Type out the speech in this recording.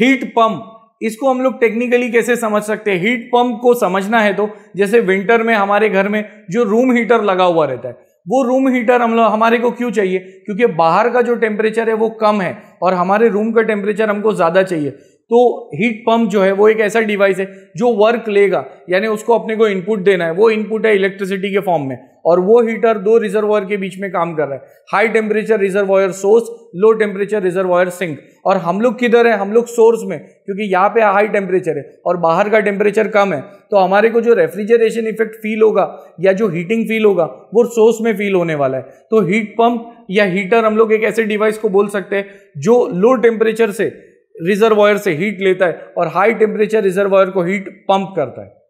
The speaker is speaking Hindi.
हीट पंप इसको हम लोग टेक्निकली कैसे समझ सकते हैं हीट पंप को समझना है तो जैसे विंटर में हमारे घर में जो रूम हीटर लगा हुआ रहता है वो रूम हीटर हम लोग हमारे को क्यों चाहिए क्योंकि बाहर का जो टेम्परेचर है वो कम है और हमारे रूम का टेम्परेचर हमको ज़्यादा चाहिए तो हीट पंप जो है वो एक ऐसा डिवाइस है जो वर्क लेगा यानी उसको अपने को इनपुट देना है वो इनपुट है इलेक्ट्रिसिटी के फॉर्म में और वो हीटर दो रिजर्वायर के बीच में काम कर रहा है high temperature reservoir source low temperature reservoir sink और हम लोग किधर है हम लोग सोर्स में क्योंकि यहाँ पे हाई टेम्परेचर है और बाहर का टेम्परेचर कम है तो हमारे को जो रेफ्रिजरेशन इफेक्ट फील होगा या जो हीटिंग फील होगा वो सोर्स में फील होने वाला है तो हीट पंप या हीटर हम लोग एक ऐसे डिवाइस को बोल सकते हैं जो लो टेम्परेचर से रिजर्वायर से हीट लेता है और हाई टेम्परेचर रिजर्वायर को हीट पंप करता है